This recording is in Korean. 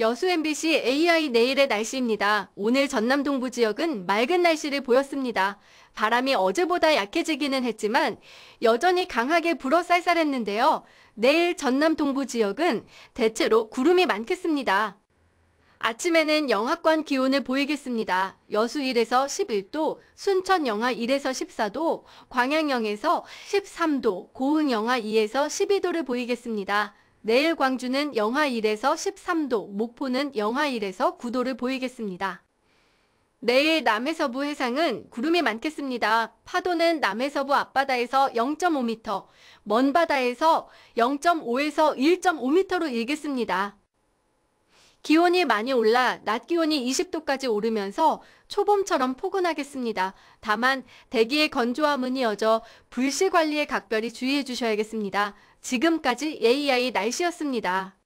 여수 MBC AI 내일의 날씨입니다. 오늘 전남 동부 지역은 맑은 날씨를 보였습니다. 바람이 어제보다 약해지기는 했지만 여전히 강하게 불어 쌀쌀했는데요. 내일 전남 동부 지역은 대체로 구름이 많겠습니다. 아침에는 영하권 기온을 보이겠습니다. 여수 1에서 11도, 순천 영하 1에서 14도, 광양 0에서 13도, 고흥 영하 2에서 12도를 보이겠습니다. 내일 광주는 영하 1에서 13도, 목포는 영하 1에서 9도를 보이겠습니다. 내일 남해서부 해상은 구름이 많겠습니다. 파도는 남해서부 앞바다에서 0.5m, 먼바다에서 0.5에서 1.5m로 일겠습니다. 기온이 많이 올라 낮 기온이 20도까지 오르면서 초봄처럼 포근하겠습니다. 다만 대기의 건조함은 이어져 불씨 관리에 각별히 주의해 주셔야겠습니다. 지금까지 AI 날씨였습니다.